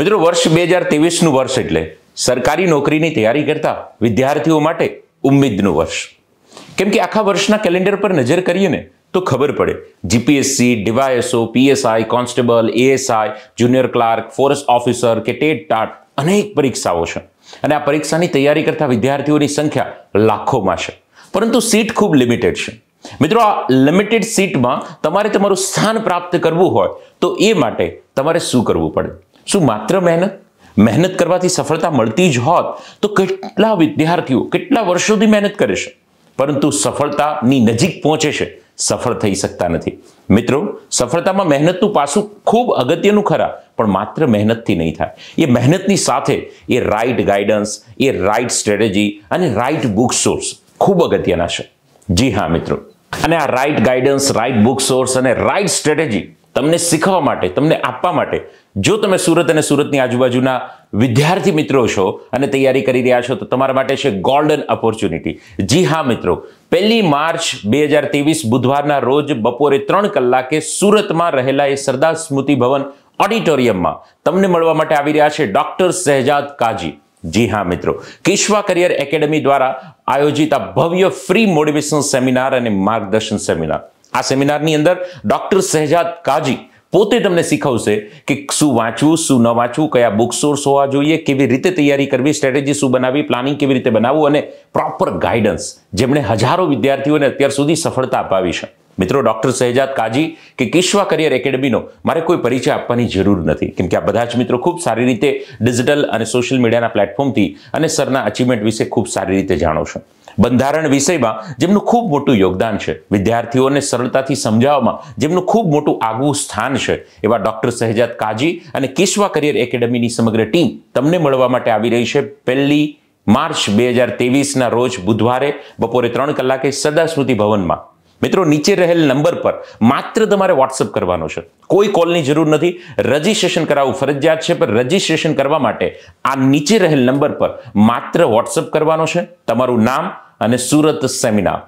મિત્રો વર્ષ બે હજાર તેવીસનું વર્ષ એટલે સરકારી નોકરીની તૈયારી કરતા વિદ્યાર્થીઓ માટે ઉમ્મીદનું વર્ષ કેમ કે આખા વર્ષના કેલેન્ડર પર નજર કરીએ ને તો ખબર પડે GPSC DYSO PSI constable ASI junior clerk forest officer કે ટેટ ટાટ અનેક પરીક્ષાઓ છે અને આ પરીક્ષાની તૈયારી કરતા વિદ્યાર્થીઓની સંખ્યા લાખોમાં છે પરંતુ સીટ ખૂબ લિમિટેડ છે મિત્રો આ લિમિટેડ સીટમાં તમારે તમારું સ્થાન પ્રાપ્ત કરવું હોય તો એ માટે તમારે શું કરવું પડે શું માત્ર મહેનત મહેનત કરવાથી સફળતા મળતી જ હોત તો કેટલા વિદ્યાર્થીઓ કેટલા વર્ષોથી મહેનત કરે છે પરંતુ સફળતાની નજીક પહોંચે છે સફળ થઈ શકતા નથી મિત્રો સફળતામાં મહેનતનું પાસું ખૂબ અગત્યનું ખરા પણ માત્ર મહેનતથી નહીં થાય એ મહેનતની સાથે એ રાઇટ ગાઈડન્સ એ રાઇટ સ્ટ્રેટેજી અને રાઇટ બુક સોર્સ ખૂબ અગત્યના છે જી હા મિત્રો અને આ right guidance right book source અને રાઇટ સ્ટ્રેટેજી તમને શીખવા માટે તમને આપવા માટે જો તમે સુરત અને સુરતની આજુબાજુના વિદ્યાર્થી મિત્રો છો અને તૈયારી કરી રહ્યા છો તો તમારા માટે છે ગોલ્ડન ઓપોર્ચ્યુનિટી જી હા મિત્રો પહેલી માર્ચ બે હજાર ત્રેવીસ બુધવારના રોજ બપોરે ત્રણ કલાકે સુરતમાં રહેલા એ સરદાર સ્મૃતિ ભવન ઓડિટોરિયમમાં તમને મળવા માટે આવી રહ્યા છે ડોક્ટર શહેજાદ કાજી જી હા મિત્રો કિશ્વા કરિયર એકેડમી દ્વારા આયોજિત આ ભવ્ય ફ્રી મોટિવેશનલ સેમિનાર અને માર્ગદર્શન સેમિનાર આ સેમિનારની અંદર ડોક્ટર શહેજાદ કાજી પોતે તમને શીખવશે કે શું વાંચવું શું ન વાંચવું કયા બુક સોર્સ હોવા જોઈએ કેવી રીતે તૈયારી કરવી સ્ટ્રેટેજી શું બનાવવી પ્લાનિંગ કેવી રીતે બનાવવું અને પ્રોપર ગાઈડન્સ જેમણે હજારો વિદ્યાર્થીઓને અત્યાર સુધી સફળતા અપાવી છે મિત્રો ડૉક્ટર સહેજાદ કાજી કે કિશ્વા કરિયર એકેડમીનો મારે કોઈ પરિચય આપવાની જરૂર નથી કેમ કે આ બધા જ મિત્રો ખૂબ સારી રીતે ડિજિટલ અને સોશિયલ મીડિયાના પ્લેટફોર્મથી અને સરના અચીવમેન્ટ વિશે ખૂબ સારી રીતે જાણો છો બંધારણ વિષયમાં જેમનું ખૂબ મોટું યોગદાન છે વિદ્યાર્થીઓને સરળતાથી સમજાવવામાં જેમનું ખૂબ મોટું આગવું સ્થાન છે એવા ડૉક્ટર શહેજાદ કાજી અને કિશ્વા કરિયર એકેડમીની સમગ્ર ટીમ તમને મળવા માટે આવી રહી છે પહેલી માર્ચ બે હજાર તેવીસના રોજ બુધવારે બપોરે ત્રણ કલાકે સદા સ્મૃતિ ભવનમાં મિત્રો નીચે રહેલ નંબર પર માત્ર તમારે વોટ્સઅપ કરવાનો છે કોઈ કોલની જરૂર નથી રજીસ્ટ્રેશન કરાવવું ફરજિયાત છે પણ રજીસ્ટ્રેશન કરવા માટે આ નીચે રહેલ નંબર પર માત્ર વોટ્સઅપ કરવાનો છે તમારું નામ અને સુરત સેમિનાર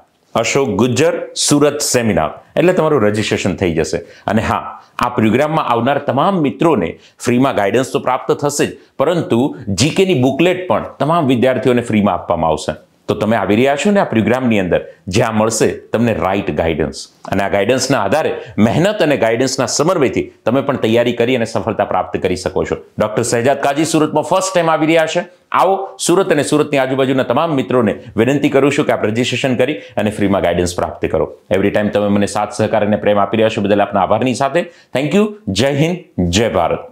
અશોક ગુજ્જર સુરત સેમિનાર એટલે તમારું રજીસ્ટ્રેશન થઈ જશે અને હા આ પ્રોગ્રામમાં આવનાર તમામ મિત્રોને ફ્રીમાં ગાઈડન્સ તો પ્રાપ્ત થશે જ પરંતુ જીકેની બુકલેટ પણ તમામ વિદ્યાર્થીઓને ફ્રીમાં આપવામાં આવશે તો તમે આવી રહ્યા છો ને આ પ્રોગ્રામની અંદર જ્યાં મળશે તમને રાઇટ ગાઈડન્સ અને આ ગાઈડન્સના આધારે મહેનત અને ગાઈડન્સના સમન્વયથી તમે પણ તૈયારી કરી અને સફળતા પ્રાપ્ત કરી શકો છો ડૉક્ટર સહેજાદ કાજી સુરતમાં ફર્સ્ટ ટાઈમ આવી રહ્યા છે આવો સુરત અને સુરતની આજુબાજુના તમામ મિત્રોને વિનંતી કરું છું કે આપ રજીસ્ટ્રેશન કરી અને ફ્રીમાં ગાઈડન્સ પ્રાપ્ત કરો એવરી ટાઈમ તમે મને સાથ સહકાર અને પ્રેમ આપી રહ્યા છો બદલ આપના આભારની સાથે થેન્ક યુ જય હિન્દ જય ભારત